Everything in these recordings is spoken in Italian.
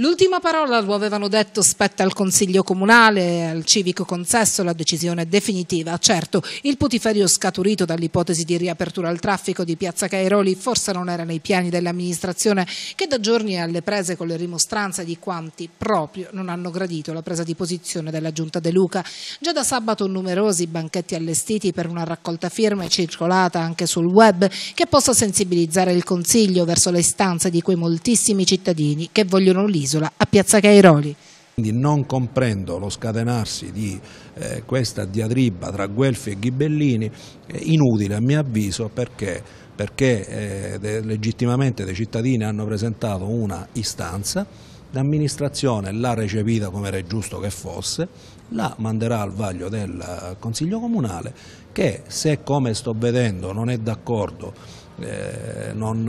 L'ultima parola lo avevano detto spetta al Consiglio Comunale, al civico consesso la decisione definitiva. Certo, il putiferio scaturito dall'ipotesi di riapertura al traffico di Piazza Cairoli forse non era nei piani dell'amministrazione che da giorni è alle prese con le rimostranze di quanti proprio non hanno gradito la presa di posizione della Giunta De Luca. Già da sabato numerosi banchetti allestiti per una raccolta firme circolata anche sul web che possa sensibilizzare il Consiglio verso le istanze di quei moltissimi cittadini che vogliono l'isola dell'isola, a Piazza Cairoli. Quindi non comprendo lo scatenarsi di eh, questa diatriba tra Guelfi e Ghibellini, eh, inutile a mio avviso perché, perché eh, de legittimamente dei cittadini hanno presentato una istanza, l'amministrazione l'ha recepita come era giusto che fosse, la manderà al vaglio del eh, Consiglio Comunale che se come sto vedendo non è d'accordo eh, non,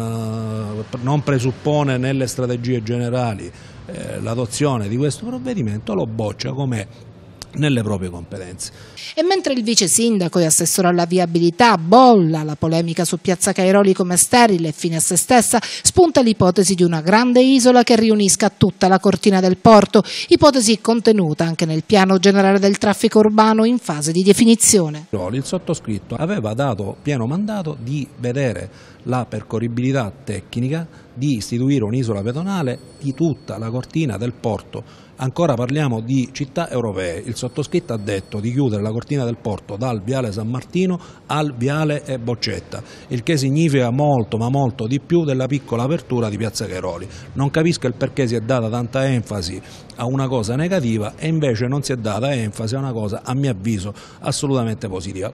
eh, non, presuppone nelle strategie generali eh, l'adozione di questo provvedimento, lo boccia come nelle proprie competenze. E mentre il vice sindaco e assessore alla viabilità bolla la polemica su Piazza Cairoli come sterile e fine a se stessa, spunta l'ipotesi di una grande isola che riunisca tutta la cortina del porto, ipotesi contenuta anche nel piano generale del traffico urbano in fase di definizione. Il sottoscritto aveva dato pieno mandato di vedere la percorribilità tecnica di istituire un'isola pedonale di tutta la cortina del porto. Ancora parliamo di città europee, il sottoscritta ha detto di chiudere la cortina del porto dal Viale San Martino al Viale Boccetta, il che significa molto ma molto di più della piccola apertura di Piazza Cairoli. Non capisco il perché si è data tanta enfasi a una cosa negativa e invece non si è data enfasi a una cosa a mio avviso assolutamente positiva.